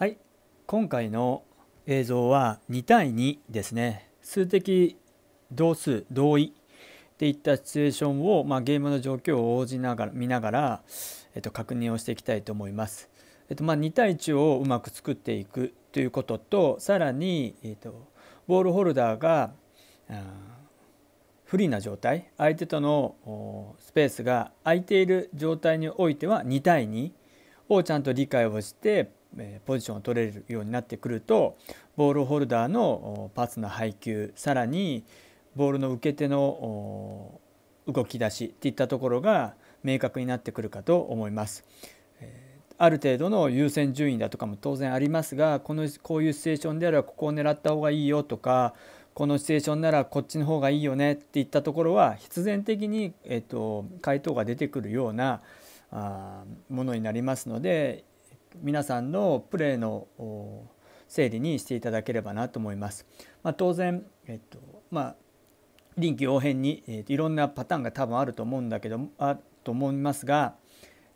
はい今回の映像は2対2ですね数的同数同意っていったシチュエーションを、まあ、ゲームの状況を応じながら見ながら、えっと、確認をしていきたいと思います。えっとまあ、2対1をうまく作っていくということとさらに、えっと、ボールホルダーが、うん、不利な状態相手とのスペースが空いている状態においては2対2をちゃんと理解をしてポジションを取れるようになってくるとボールホルダーのパスの配球さらにボールの受け手の動き出しっていったところが明確になってくるかと思います。ある程度の優先順位だとかも当然ありますがこのこういうシチュエーションであればここを狙った方がいいよとかこのシチュエーションならこっちの方がいいよねっていったところは必然的に、えっと、回答が出てくるようなあものになりますので皆さんのプレーの整理にしていただければなと思います。まあ、当然、えっとまあ、臨機応変に、えっと、いろんなパターンが多分あると思うんだけどあと思いますが、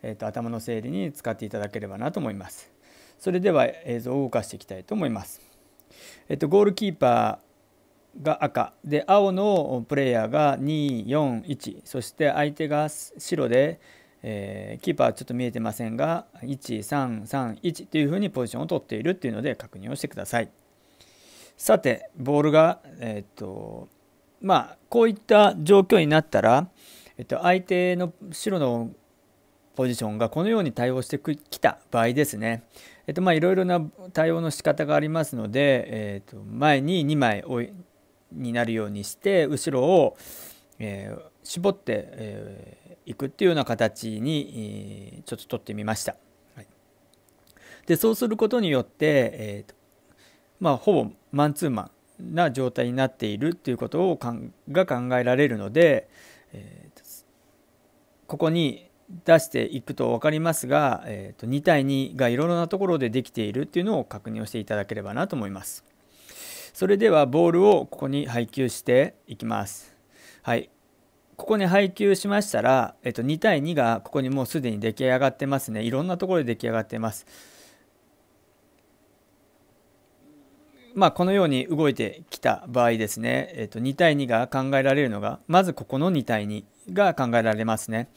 えっと、頭の整理に使っていただければなと思います。それでは映像を動かしていきたいと思います。えっと、ゴールキーパーが赤で青のプレイヤーが241そして相手が白でえー、キーパーちょっと見えてませんが1331というふうにポジションを取っているっていうので確認をしてくださいさてボールがえー、っとまあこういった状況になったら、えっと、相手の白のポジションがこのように対応してきた場合ですね、えっと、まいろいろな対応の仕方がありますので、えっと、前に2枚になるようにして後ろを、えー、絞って、えいくっていうような形に、ちょっと取ってみました。でそうすることによって、えーとまあ、ほぼマンツーマンな状態になっているっていうことをかんが考えられるので、えーと、ここに出していくと分かりますが、えーと、と2対2がいろいろなところでできているっていうのを確認をしていただければなと思います。それではボールをここに配球していきます。はい、ここに配球しましたら、えっと、2対2がここにもうすでに出来上がってますねいろんなところで出来上がってます。まあ、このように動いてきた場合ですね、えっと、2対2が考えられるのがまずここの2対2が考えられますね。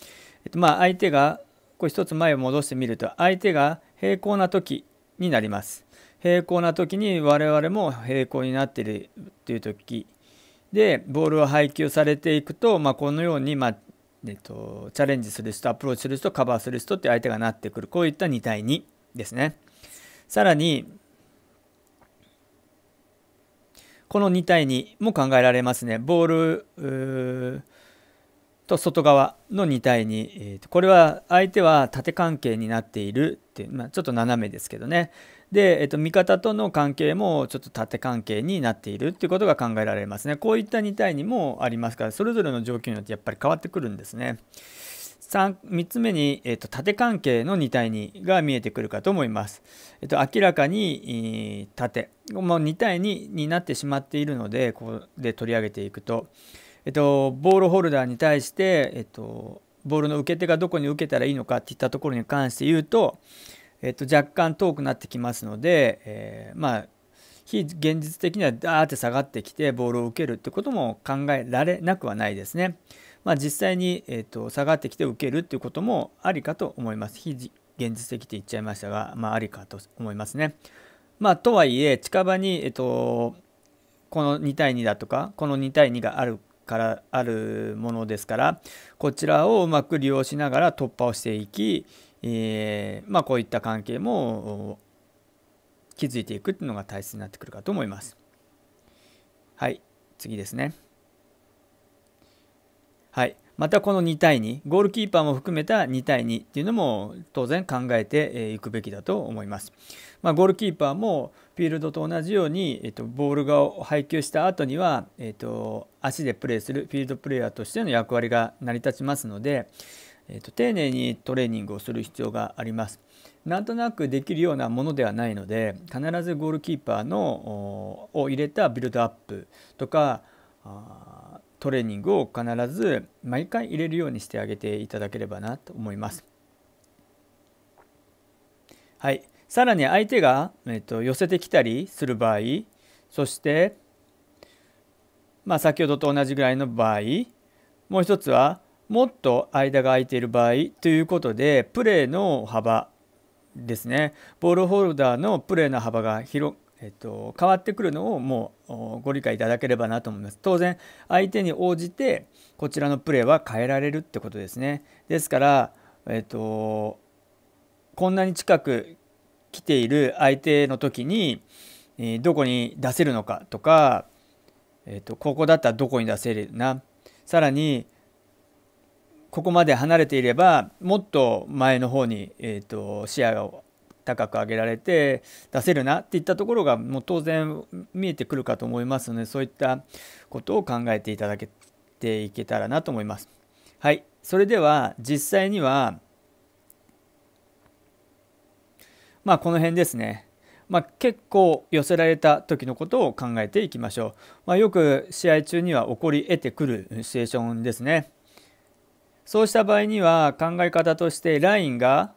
えっと、まあ相手がこれ一つ前を戻してみると相手が平行な時になります。平行な時に我々も平行になっているという時でボールを配球されていくと、まあ、このように、まあえっと、チャレンジする人アプローチする人カバーする人って相手がなってくるこういった2対2ですね。さらにこの2対2も考えられますね。ボールと外側の2対2、えー、これは相手は縦関係になっているっていう、まあ、ちょっと斜めですけどねで、えっと、味方との関係もちょっと縦関係になっているっていうことが考えられますねこういった2対2もありますからそれぞれの状況によってやっぱり変わってくるんですね 3, 3つ目に、えっと、縦関係の2対2が見えてくるかと思います。えっと、明らかに、縦もう2対2になってしまっているのでここで取り上げていくと、えっと、ボールホルダーに対して、えっと、ボールの受け手がどこに受けたらいいのかっていったところに関して言うと、えっと、若干遠くなってきますので、えー、まあ非現実的にはダーって下がってきてボールを受けるってことも考えられなくはないですね。まあ、実際に、えーと、下がってきて受けるっていうこともありかと思います。非現実的って言っちゃいましたが、まあ、ありかと思いますね。まあ、とはいえ近場に、えーとこの2対2だとかこの2対2があるからあるものですからこちらをうまく利用しながら突破をしていきえー、まあ、こういった関係も築いていくっていうのが大切になってくるかと思います。はい、次ですね。はい、またこの2対2、ゴールキーパーも含めた2対2っていうのも当然考えていくべきだと思います。まあ、ゴールキーパーもフィールドと同じように、えっと、ボールが配球した後には、えっと、足でプレーするフィールドプレーヤーとしての役割が成り立ちますので、えーと、丁寧にトレーニングをする必要があります。なんとなくできるようなものではないので必ずゴールキーパーのを入れたビルドアップとかトレーニングを必ず毎回入れるようにしてあげていただければなと思います。はい、さらに相手が、えーと寄せてきたりする場合そして、まあ、先ほどと同じぐらいの場合もう一つはもっと間が空いている場合ということでプレーの幅ですねボールホルダーのプレーの幅が広えっと、変わってくるのをもうご理解いただければなと思います。当然相手に応じてこちらのプレーは変えられるってことですね。ですから、えっと、こんなに近く来ている相手の時に、えどこに出せるのかとか、えっと、ここだったらどこに出せるなさらにここまで離れていればもっと前の方に、えーと、視野を高く上げられて出せるなっていったところがもう当然見えてくるかと思いますのでそういったことを考えていただけていけたらなと思います。はい、それでは実際にはまあこの辺ですね。まあ、結構寄せられた時のことを考えていきましょう。まあ、よく試合中には起こり得てくるシチュエーションですね。そうした場合には考え方としてラインが、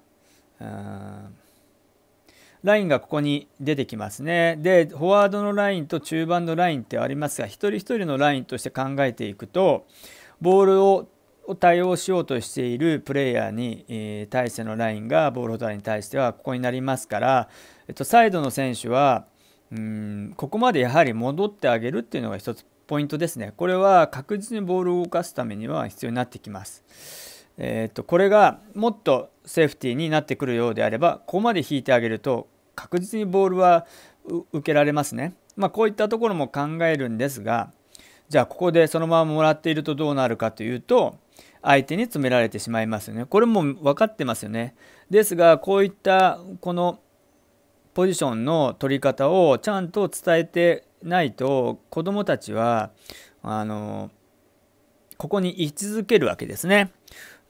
ラインがここに出てきますね。で、フォワードのラインと中盤のラインってありますが、一人一人のラインとして考えていくと、ボールを対応しようとしているプレイヤーに対してのラインがボールホルダーに対してはここになりますから、えっと、サイドの選手はうんここまでやはり戻ってあげるっていうのが一つポイントですねこれは確実にボールを動かすためには必要になってきます。えー、とこれがもっとセーフティーになってくるようであればここまで引いてあげると確実にボールは受けられますね。まあ、こういったところも考えるんですがじゃあここでそのままもらっているとどうなるかというと相手に詰められてしまいますよね。これも分かってますよね。ですがこういったこのポジションの取り方をちゃんと伝えてないと子どもたちはあのここに居続けるわけですね。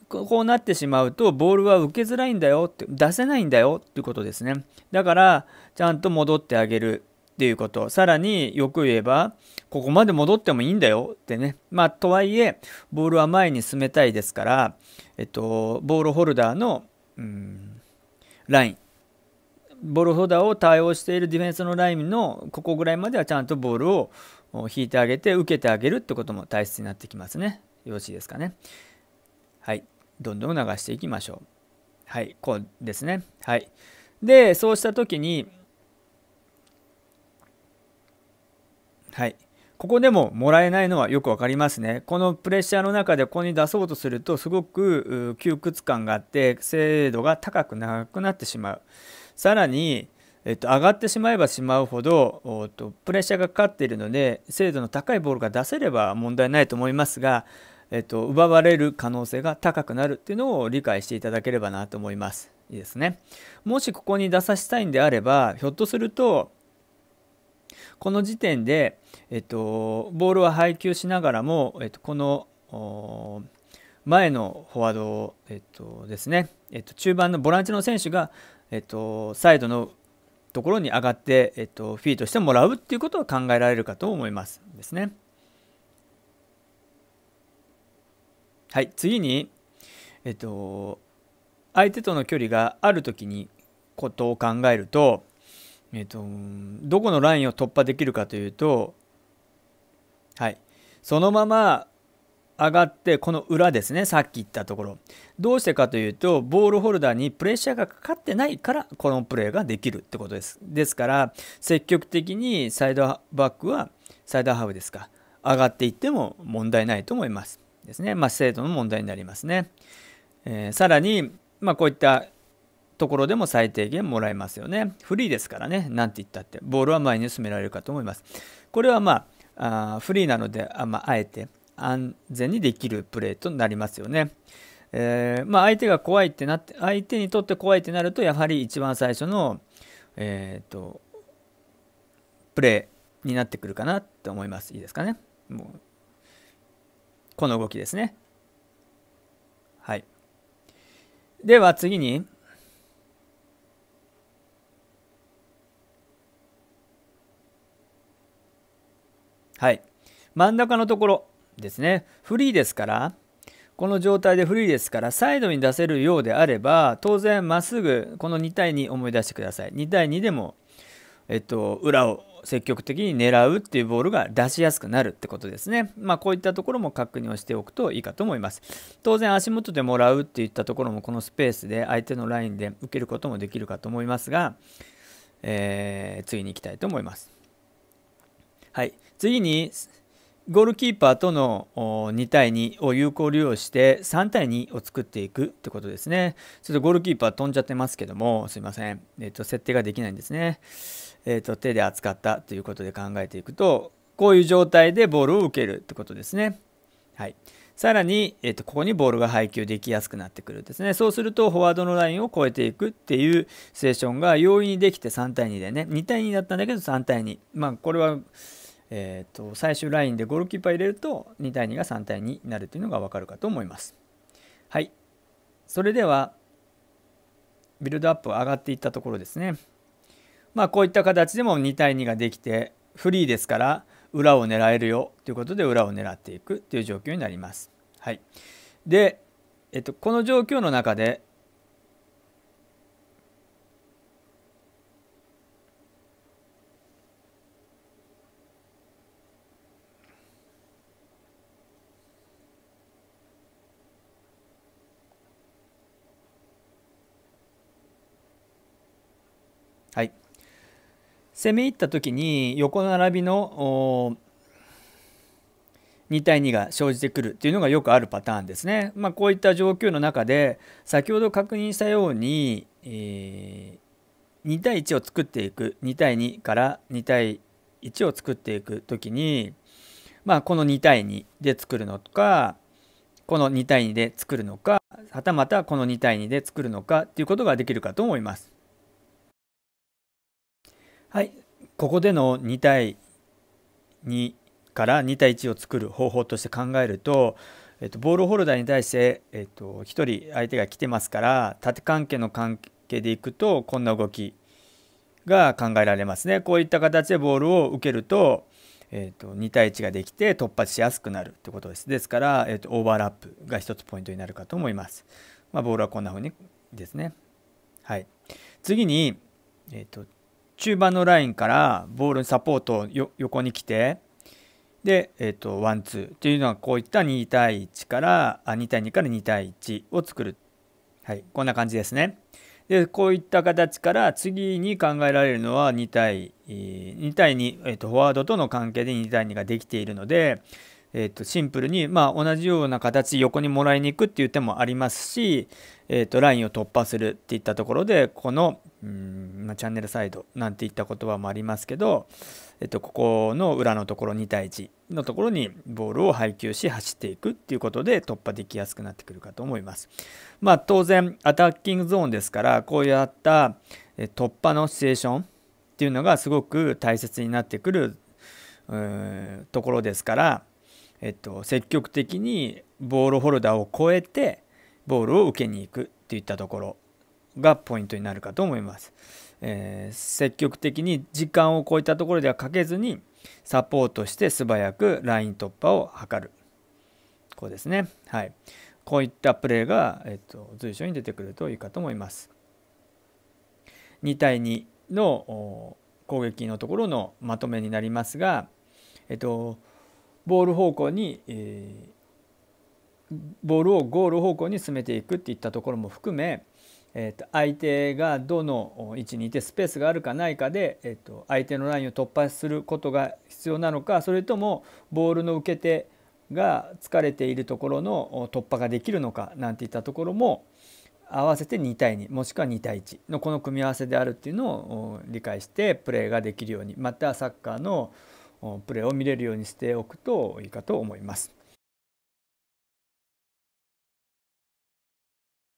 こうなってしまうとボールは受けづらいんだよって出せないんだよっていうことですね。だからちゃんと戻ってあげるっていうこと。さらによく言えばここまで戻ってもいいんだよってね。まあとはいえボールは前に進めたいですから、えっと、ボールホルダーの、うん、ラインボールホルダーを対応しているディフェンスのラインのここぐらいまではちゃんとボールを引いてあげて受けてあげるってことも大切になってきますね。よろしいですかね。はい。どんどん流していきましょう。はい。こうですね。はい。で、そうした時に、はい。ここでももらえないのはよく分かりますね。このプレッシャーの中でここに出そうとするとすごく窮屈感があって精度が高くなくなってしまう。さらに、えっと、上がってしまえばしまうほどおっとプレッシャーがかかっているので精度の高いボールが出せれば問題ないと思いますが、えっと、奪われる可能性が高くなるっていうのを理解していただければなと思います。いいですね。もしここに出させたいんであればひょっとするとこの時点で、えっと、ボールは配球しながらも、えっと、この前のフォワード、えっとですねえっと、中盤のボランチの選手がえっと、サイドのところに上がって、えっと、フィートしてもらうっていうことは考えられるかと思いますですね。はい、次に、えっと、相手との距離がある時にことを考えると、えっと、どこのラインを突破できるかというと、はい、そのまま上がってこの裏ですねさっき言ったところどうしてかというとボールホルダーにプレッシャーがかかってないからこのプレーができるってことですですから積極的にサイドバックはサイドハーフですか上がっていっても問題ないと思いますですねまあ精度の問題になりますね、えー、さらにまあ、こういったところでも最低限もらえますよねフリーですからねなんて言ったってボールは前に進められるかと思いますこれはまああフリーなのであ,、まあ、あえて安全にできるプレーとなりますよね。えー、まあ、相手が怖いってなって相手にとって怖いってなるとやはり一番最初の、えーと、プレーになってくるかなって思います。いいですかね。もうこの動きですね。はい。では次に、はい。真ん中のところ、ですね。フリーですから、この状態でフリーですから、サイドに出せるようであれば、当然まっすぐ、この2対2思い出してください。2対2でも、えっと、裏を積極的に狙うっていうボールが出しやすくなるってことですね。まあこういったところも確認をしておくといいかと思います。当然足元でもらうっていったところもこのスペースで相手のラインで受けることもできるかと思いますが、えー、次に行きたいと思います。はい。次に、ゴールキーパーとの2対2を有効利用して3対2を作っていくってことですね。ちょっとゴールキーパー飛んじゃってますけども、すいません。えっ、ー、と、設定ができないんですね。えっ、ー、と、手で扱ったということで考えていくと、こういう状態でボールを受けるってことですね。はい。さらに、えっ、ー、と、ここにボールが配球できやすくなってくるんですね。そうすると、フォワードのラインを越えていくっていうステーションが容易にできて3対2でね、2対2だったんだけど3対2。まあ、これは、えーと、最終ラインでゴールキーパー入れると2対2が3対2になるというのが分かるかと思います。はい。それでは、ビルドアップ上がっていったところですね。まあこういった形でも2対2ができて、フリーですから裏を狙えるよということで裏を狙っていくという状況になります。はい。で、えっと、この状況の中で攻め入った時に横並びの2対2が生じてくるっていうのがよくあるパターンですね。まあ、こういった状況の中で先ほど確認したように、えー、2対1を作っていく2対2から2対1を作っていく時に、まあ、この2対2で作るのかこの2対2で作るのかはたまたこの2対2で作るのかっていうことができるかと思います。はい、ここでの2対2から2対1を作る方法として考えると、えっと、ボールホルダーに対して、えっと、1人相手が来てますから縦関係の関係でいくとこんな動きが考えられますね。こういった形でボールを受けると、えっと、2対1ができて突破しやすくなるってことです。ですから、えっと、オーバーラップが1つポイントになるかと思います。まあ、ボールはこんな風にですね。はい、次に、えっと中盤のラインからボールサポートを横に来てで、えーと、ワンツーというのはこういった2対1からあ2対2から2対1を作る、はい、こんな感じですね。でこういった形から次に考えられるのは2対2対2、えーと、フォワードとの関係で2対2ができているので、えーと、とシンプルに、まあ、同じような形横にもらいに行くっていう手もありますし、えー、とラインを突破するっていったところでこのうんまあ、チャンネルサイドなんていった言葉もありますけど、えっと、ここの裏のところ2対1のところにボールを配球し走っていくっていうことで突破できやすくなってくるかと思います。まあ、当然アタッキングゾーンですからこうやった突破のシチュエーションっていうのがすごく大切になってくるところですから、えっと、積極的にボールホルダーを超えてボールを受けに行くっていったところがポイントになるかと思います。えー、積極的に時間を超えたところではかけずにサポートして素早くライン突破を図る。こうですね。はい。こういったプレーが、えっと、随所に出てくるといいかと思います。2対2の攻撃のところのまとめになりますが、えっと、ボール方向に、えー、ボールをゴール方向に進めていくっていったところも含めえー、と相手がどの位置にいてスペースがあるかないかで、えー、と相手のラインを突破することが必要なのかそれともボールの受け手が疲れているところの突破ができるのかなんていったところも合わせて2対2もしくは2対1のこの組み合わせであるっていうのを理解してプレーができるようにまたサッカーのプレーを見れるようにしておくといいかと思います。